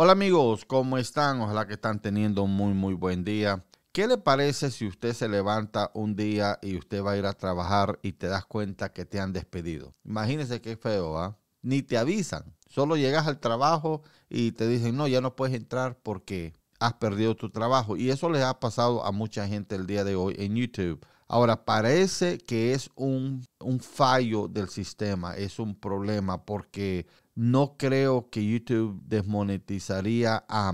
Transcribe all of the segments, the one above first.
Hola amigos, ¿cómo están? Ojalá que están teniendo un muy muy buen día. ¿Qué le parece si usted se levanta un día y usted va a ir a trabajar y te das cuenta que te han despedido? Imagínese qué feo, ¿ah? Ni te avisan, solo llegas al trabajo y te dicen, no, ya no puedes entrar porque has perdido tu trabajo. Y eso les ha pasado a mucha gente el día de hoy en YouTube. Ahora, parece que es un, un fallo del sistema, es un problema porque no creo que YouTube desmonetizaría a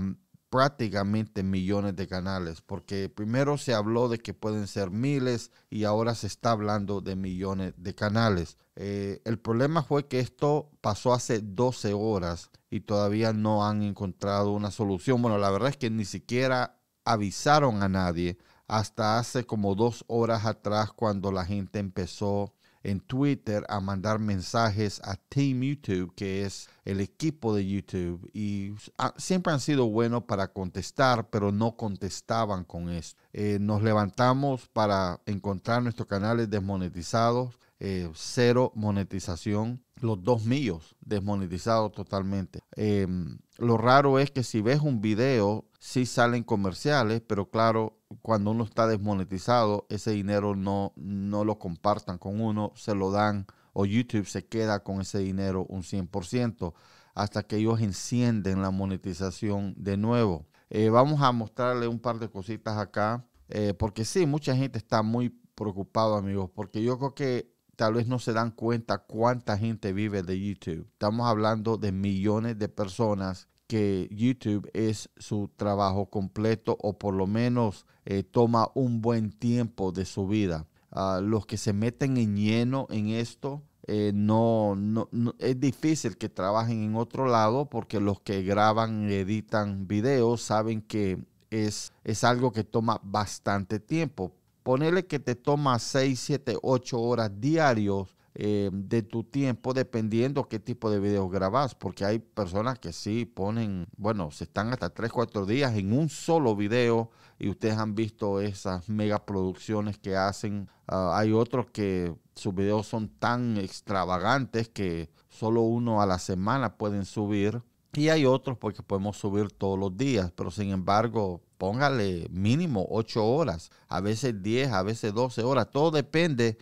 prácticamente millones de canales, porque primero se habló de que pueden ser miles y ahora se está hablando de millones de canales. Eh, el problema fue que esto pasó hace 12 horas y todavía no han encontrado una solución. Bueno, la verdad es que ni siquiera avisaron a nadie hasta hace como dos horas atrás cuando la gente empezó en Twitter a mandar mensajes a Team YouTube, que es el equipo de YouTube, y siempre han sido buenos para contestar, pero no contestaban con esto. Eh, nos levantamos para encontrar nuestros canales desmonetizados eh, cero monetización. Los dos míos desmonetizados totalmente. Em, lo raro es que si ves un video, si salen comerciales, pero claro, cuando uno está desmonetizado, ese dinero no, no lo compartan con uno, se lo dan o YouTube se queda con ese dinero un 100% hasta que ellos encienden la monetización de nuevo. Eh, vamos a mostrarle un par de cositas acá, eh, porque sí, mucha gente está muy preocupado amigos, porque yo creo que tal vez no se dan cuenta cuánta gente vive de YouTube. Estamos hablando de millones de personas que YouTube es su trabajo completo o por lo menos eh, toma un buen tiempo de su vida. Ah, los que se meten en lleno en esto, eh, no, es difícil que trabajen en otro lado porque los que graban y editan videos saben que es, es algo que toma bastante tiempo ponele que te toma 6, 7, 8 horas diarios eh, de tu tiempo, dependiendo qué tipo de videos grabas, porque hay personas que sí ponen, bueno, se están hasta 3, 4 días en un solo video y ustedes han visto esas megaproducciones que hacen. Ah, hay otros que sus videos son tan extravagantes que solo uno a la semana pueden subir. Y hay otros porque pues, podemos subir todos los días, pero sin embargo póngale mínimo 8 horas, a veces 10, a veces 12 horas. Todo depende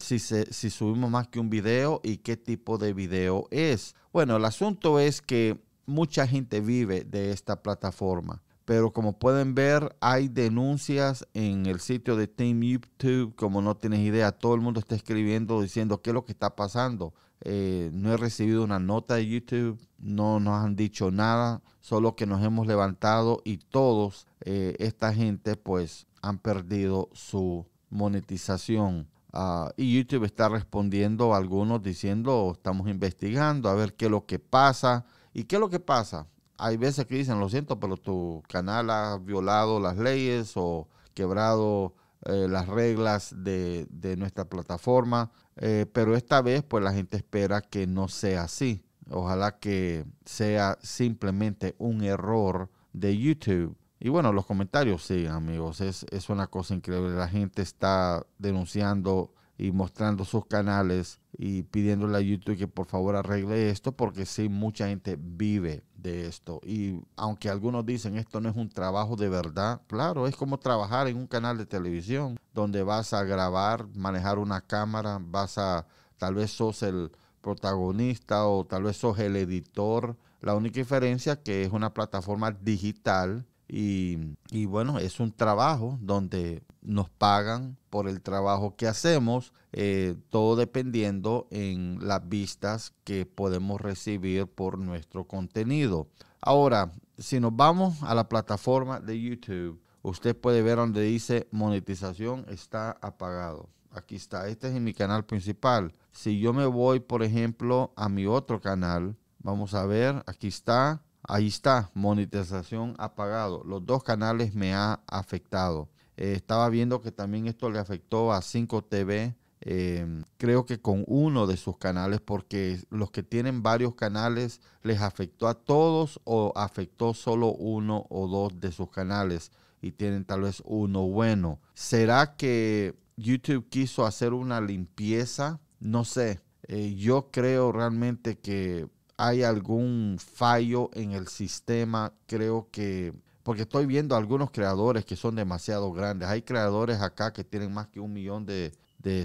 si, si subimos más que un video y qué tipo de video es. Bueno, el asunto es que mucha gente vive de esta plataforma. Pero como pueden ver, hay denuncias en el sitio de Team YouTube. Como no tienes idea, todo el mundo está escribiendo diciendo qué es lo que está pasando. Eh, no he recibido una nota de YouTube, no nos han dicho nada, solo que nos hemos levantado y todos eh, esta gente pues han perdido su monetización. Ah, y YouTube está respondiendo a algunos diciendo, estamos investigando a ver qué es lo que pasa. ¿Y qué es lo que pasa? Hay veces que dicen, lo siento, pero tu canal ha violado las leyes o quebrado eh, las reglas de, nuestra plataforma, eh, pero esta vez pues la gente espera que no sea así. Ojalá que sea simplemente un error de YouTube. Y bueno, los comentarios sí, amigos, es, es una cosa increíble. La gente está denunciando y mostrando sus canales y pidiéndole a YouTube que por favor arregle esto porque sí, mucha gente vive de esto. Y aunque algunos dicen esto no es un trabajo de verdad, claro, es como trabajar en un canal de televisión donde vas a grabar, manejar una cámara, vas a, tal vez sos el protagonista o tal vez sos el editor. La única diferencia es que es una plataforma digital y, y bueno, es un trabajo donde nos pagan por el trabajo que hacemos, eh, todo dependiendo en las vistas que podemos recibir por nuestro contenido. Ahora, si nos vamos a la plataforma de YouTube, usted puede ver donde dice monetización está apagado. Aquí está, este es en mi canal principal. Si yo me voy, por ejemplo, a mi otro canal, vamos a ver, aquí está, ahí está, monetización apagado. Los dos canales me ha afectado. Eh, estaba viendo que también esto le afectó a 5TV, em, creo que con uno de sus canales, porque los que tienen varios canales les afectó a todos o afectó solo uno o dos de sus canales y tienen tal vez uno bueno. ¿Será que YouTube quiso hacer una limpieza? No sé. Eh, yo creo realmente que hay algún fallo en el sistema. Creo que porque estoy viendo algunos creadores que son demasiado grandes. Hay creadores acá que tienen más que un millón de,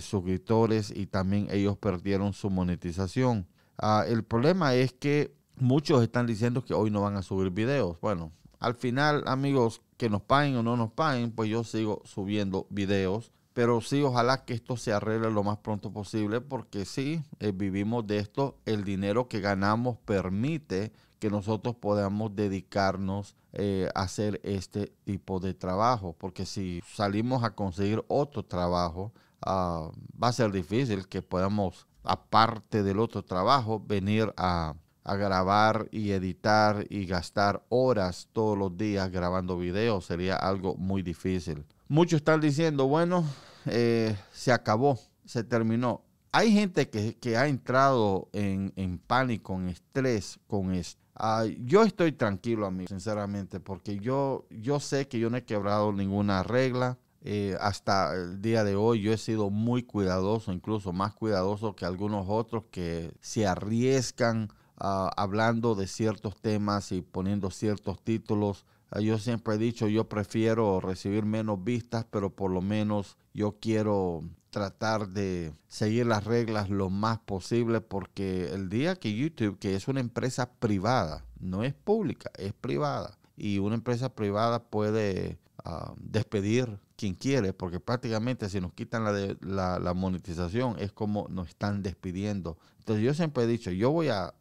suscriptores y también ellos perdieron su monetización. Ah, el problema es que muchos están diciendo que hoy no van a subir videos. Bueno, al final, amigos, que nos paguen o no nos paguen, pues yo sigo subiendo videos. Pero sí, ojalá que esto se arregle lo más pronto posible porque sí, eh, vivimos de esto. El dinero que ganamos permite que nosotros podamos dedicarnos eh, hacer este tipo de trabajo, porque si salimos a conseguir otro trabajo, ah, va a ser difícil que podamos, aparte del otro trabajo, venir a, grabar y editar y gastar horas todos los días grabando videos. Sería algo muy difícil. Muchos están diciendo, bueno, eh, se acabó, se terminó. Hay gente que, ha entrado en, en pánico, en estrés con esto Ah, yo estoy tranquilo, amigo, sinceramente, porque yo, yo sé que yo no he quebrado ninguna regla. Eh, hasta el día de hoy yo he sido muy cuidadoso, incluso más cuidadoso que algunos otros que se arriesgan ah, hablando de ciertos temas y poniendo ciertos títulos. Ah, yo siempre he dicho, yo prefiero recibir menos vistas, pero por lo menos yo quiero tratar de seguir las reglas lo más posible porque el día que YouTube, que es una empresa privada, no es pública, es privada, y una empresa privada puede ah, despedir quien quiere, porque prácticamente si nos quitan la, la, monetización es como nos están despidiendo. Entonces yo siempre he dicho, yo voy a,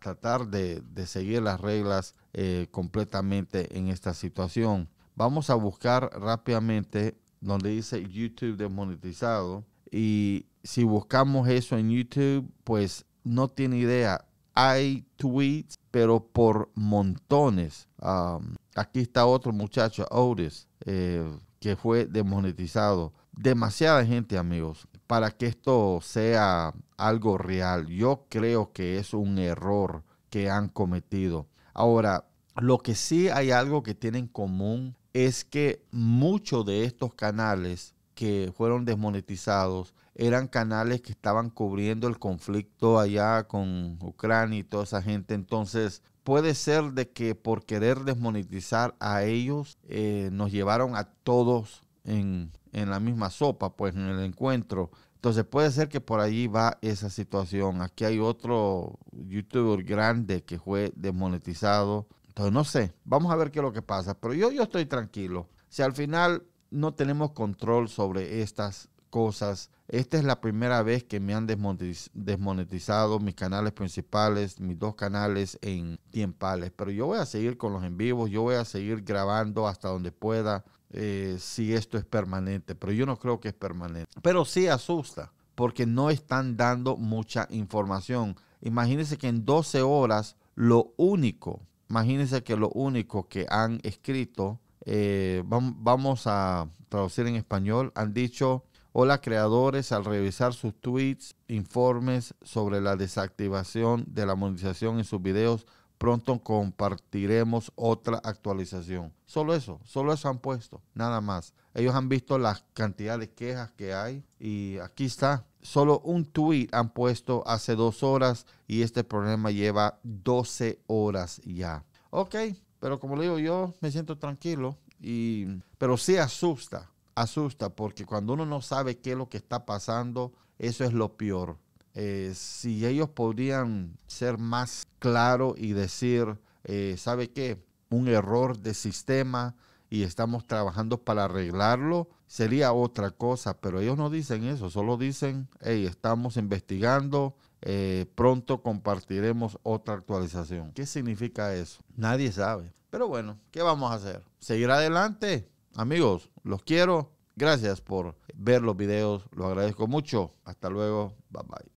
tratar de, seguir las reglas eh, completamente en esta situación. Vamos a buscar rápidamente donde dice YouTube desmonetizado. Y si buscamos eso en YouTube, pues no tiene idea. Hay tweets, pero por montones. Um, aquí está otro muchacho, Otis, eh, que fue desmonetizado. Demasiada gente, amigos, para que esto sea algo real. Yo creo que es un error que han cometido. Ahora, lo que sí hay algo que tienen en común es que muchos de estos canales que fueron desmonetizados eran canales que estaban cubriendo el conflicto allá con Ucrania y toda esa gente. Entonces, puede ser de que por querer desmonetizar a ellos, eh, nos llevaron a todos en, en la misma sopa, pues en el encuentro. Entonces puede ser que por allí va esa situación. Aquí hay otro youtuber grande que fue desmonetizado entonces, no sé, vamos a ver qué es lo que pasa, pero yo, yo estoy tranquilo. Si al final no tenemos control sobre estas cosas, esta es la primera vez que me han desmonetizado mis canales principales, mis dos canales en tiempales, pero yo voy a seguir con los en vivos, yo voy a seguir grabando hasta donde pueda, eh, si esto es permanente, pero yo no creo que es permanente. Pero sí asusta, porque no están dando mucha información. Imagínense que en 12 horas lo único Imagínense que lo único que han escrito, eh, vamos a traducir en español, han dicho, hola creadores, al revisar sus tweets, informes sobre la desactivación de la monetización en sus videos, Pronto compartiremos otra actualización. Solo eso, solo eso han puesto, nada más. Ellos han visto las cantidades de quejas que hay y aquí está. Solo un tweet han puesto hace dos horas y este problema lleva 12 horas ya. Ok, pero como le digo yo, me siento tranquilo y, pero sí asusta, asusta porque cuando uno no sabe qué es lo que está pasando, eso es lo peor. Eh, si ellos podrían ser más claros y decir, eh, ¿sabe qué? Un error de sistema y estamos trabajando para arreglarlo, sería otra cosa, pero ellos no dicen eso, solo dicen, hey, estamos investigando, eh, pronto compartiremos otra actualización. ¿Qué significa eso? Nadie sabe. Pero bueno, ¿qué vamos a hacer? Seguir adelante. Amigos, los quiero. Gracias por ver los videos. Los agradezco mucho. Hasta luego. Bye bye.